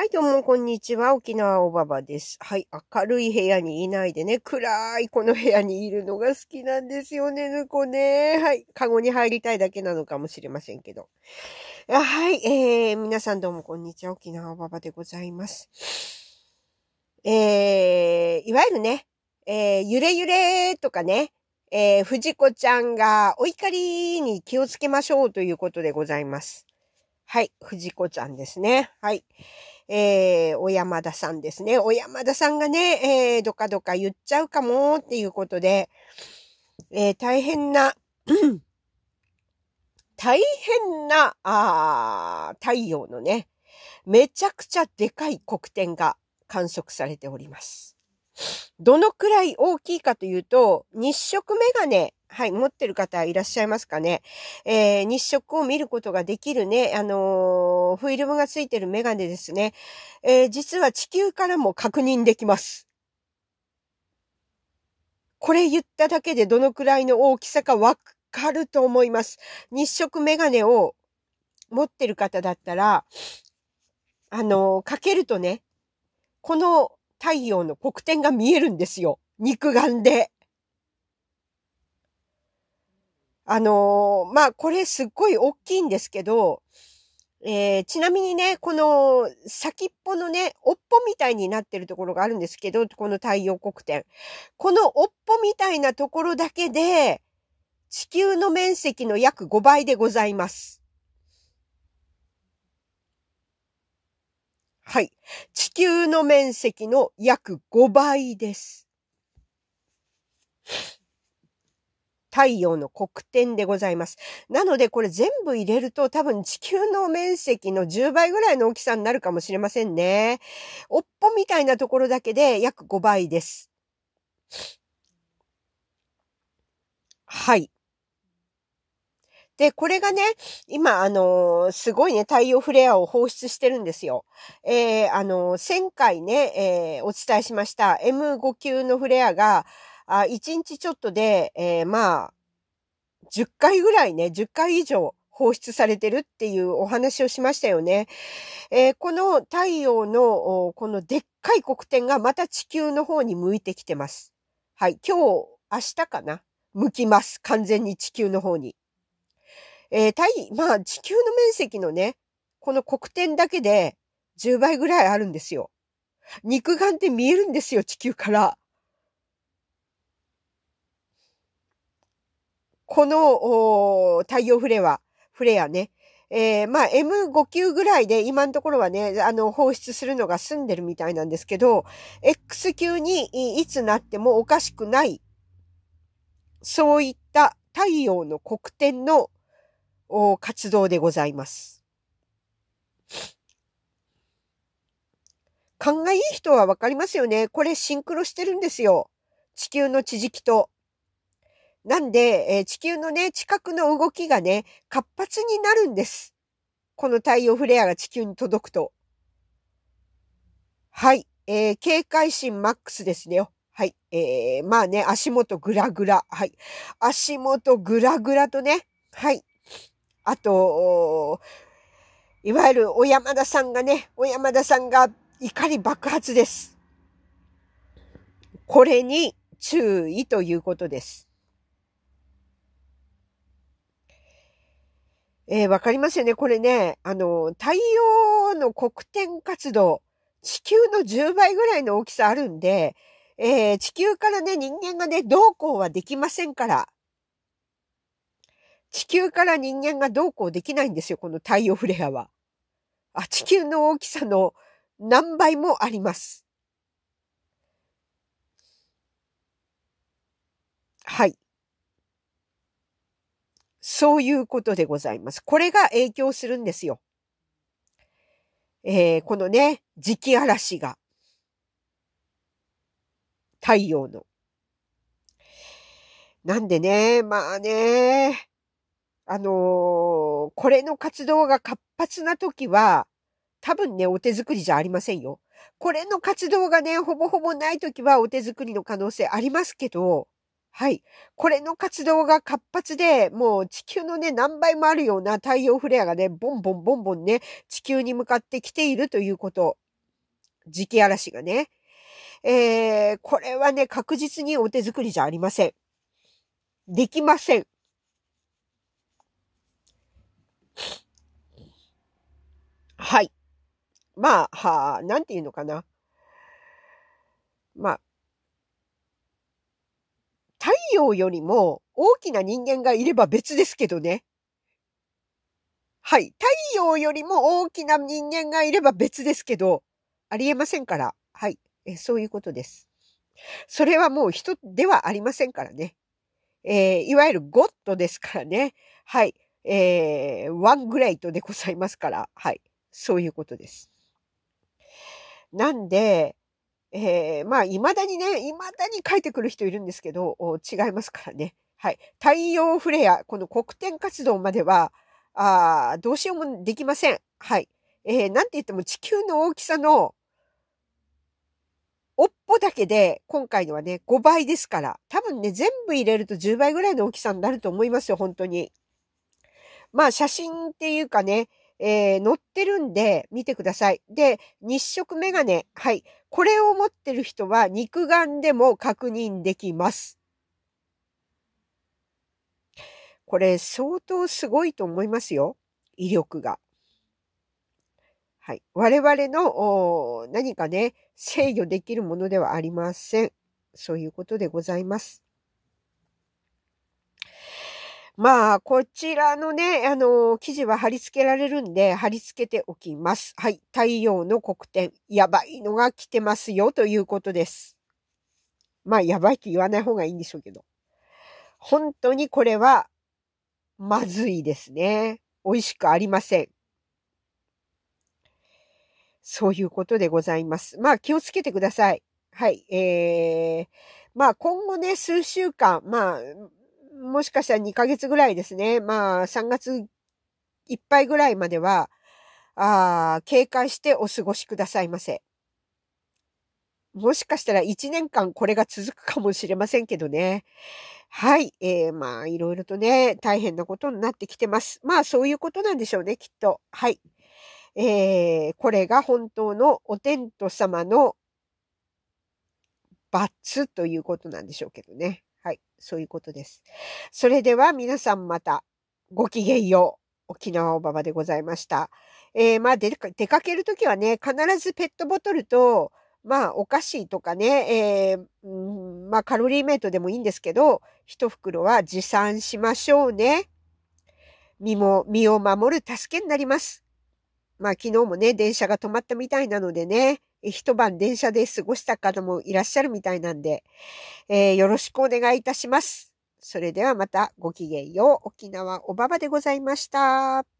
はい、どうも、こんにちは。沖縄おばばです。はい、明るい部屋にいないでね、暗いこの部屋にいるのが好きなんですよね、猫ね。はい、カゴに入りたいだけなのかもしれませんけど。はい、えー、皆さんどうも、こんにちは。沖縄おばばでございます。えー、いわゆるね、えー、ゆれゆれとかね、えー、藤子ちゃんがお怒りに気をつけましょうということでございます。はい、藤子ちゃんですね。はい。えー、小山田さんですね。小山田さんがね、えー、どかどか言っちゃうかもっていうことで、えー、大変な、大変な、あ太陽のね、めちゃくちゃでかい黒点が観測されております。どのくらい大きいかというと、日食メガネはい、持ってる方いらっしゃいますかね。えー、日食を見ることができるね、あのー、フィルムがついてるメガネですね。えー、実は地球からも確認できます。これ言っただけでどのくらいの大きさかわかると思います。日食メガネを持ってる方だったら、あのー、かけるとね、この太陽の黒点が見えるんですよ。肉眼で。あのー、まあ、これすっごい大きいんですけど、えー、ちなみにね、この先っぽのね、おっぽみたいになってるところがあるんですけど、この太陽黒点。このおっぽみたいなところだけで、地球の面積の約5倍でございます。はい。地球の面積の約5倍です。太陽の黒点でございます。なので、これ全部入れると多分地球の面積の10倍ぐらいの大きさになるかもしれませんね。おっぽみたいなところだけで約5倍です。はい。で、これがね、今、あのー、すごいね、太陽フレアを放出してるんですよ。えー、あのー、1000回ね、えお伝えしました M5 級のフレアが、あ1日ちょっとで、えー、まあ、10回ぐらいね、10回以上放出されてるっていうお話をしましたよね。えー、この太陽のこのでっかい黒点がまた地球の方に向いてきてます。はい。今日、明日かな向きます。完全に地球の方に。えー、太、まあ地球の面積のね、この黒点だけで10倍ぐらいあるんですよ。肉眼って見えるんですよ、地球から。この、太陽フレア、フレアね。えー、まあ、M5 級ぐらいで今のところはね、あの、放出するのが済んでるみたいなんですけど、X 級にいつなってもおかしくない、そういった太陽の黒点の活動でございます。考がいい人はわかりますよね。これシンクロしてるんですよ。地球の地磁気と。なんで、えー、地球のね、地殻の動きがね、活発になるんです。この太陽フレアが地球に届くと。はい。えー、警戒心マックスですね。はい。えー、まあね、足元グラグラ。はい。足元グラグラとね。はい。あと、いわゆる小山田さんがね、小山田さんが怒り爆発です。これに注意ということです。えー、わかりますよね。これね、あの、太陽の黒点活動、地球の10倍ぐらいの大きさあるんで、えー、地球からね、人間がね、どうこうはできませんから。地球から人間がどうこうできないんですよ、この太陽フレアは。あ、地球の大きさの何倍もあります。そういうことでございます。これが影響するんですよ。えー、このね、磁気嵐が。太陽の。なんでね、まあね、あのー、これの活動が活発な時は、多分ね、お手作りじゃありませんよ。これの活動がね、ほぼほぼない時はお手作りの可能性ありますけど、はい。これの活動が活発で、もう地球のね、何倍もあるような太陽フレアがね、ボンボンボンボンね、地球に向かってきているということ。磁気嵐がね。えー、これはね、確実にお手作りじゃありません。できません。はい。まあ、はあ、なんていうのかな。まあ、陽よりも大きな人間がいれば別ですけどね。はい。太陽よりも大きな人間がいれば別ですけど、ありえませんから。はい。えそういうことです。それはもう人ではありませんからね。えー、いわゆるゴッドですからね。はい。えー、ワングレイトでございますから。はい。そういうことです。なんで、えー、まあ、未だにね、未だに書いてくる人いるんですけど、違いますからね。はい。太陽フレア、この黒点活動までは、あどうしようもできません。はい。えー、なんて言っても地球の大きさの、おっぽだけで、今回のはね、5倍ですから、多分ね、全部入れると10倍ぐらいの大きさになると思いますよ、本当に。まあ、写真っていうかね、えー、載ってるんで見てください。で、日食メガネ。はい。これを持ってる人は肉眼でも確認できます。これ相当すごいと思いますよ。威力が。はい。我々の何かね、制御できるものではありません。そういうことでございます。まあ、こちらのね、あのー、記事は貼り付けられるんで、貼り付けておきます。はい。太陽の黒点、やばいのが来てますよ、ということです。まあ、やばいって言わない方がいいんでしょうけど。本当にこれは、まずいですね。美味しくありません。そういうことでございます。まあ、気をつけてください。はい。えー、まあ今後ね、数週間、まあ、もしかしたら2ヶ月ぐらいですね。まあ、3月いっぱいぐらいまでは、あ警戒してお過ごしくださいませ。もしかしたら1年間これが続くかもしれませんけどね。はい。えー、まあ、いろいろとね、大変なことになってきてます。まあ、そういうことなんでしょうね、きっと。はい。えー、これが本当のお天道様の罰ということなんでしょうけどね。はい、そういうことです。それでは皆さんまたごきげんよう。沖縄おばばでございました。えー、まあ出か、出かけるときはね、必ずペットボトルと、まあ、お菓子とかね、えー、うん、まあ、カロリーメイトでもいいんですけど、一袋は持参しましょうね。身も、身を守る助けになります。まあ昨日もね、電車が止まったみたいなのでね、一晩電車で過ごした方もいらっしゃるみたいなんで、えー、よろしくお願いいたします。それではまたごきげんよう。沖縄おばばでございました。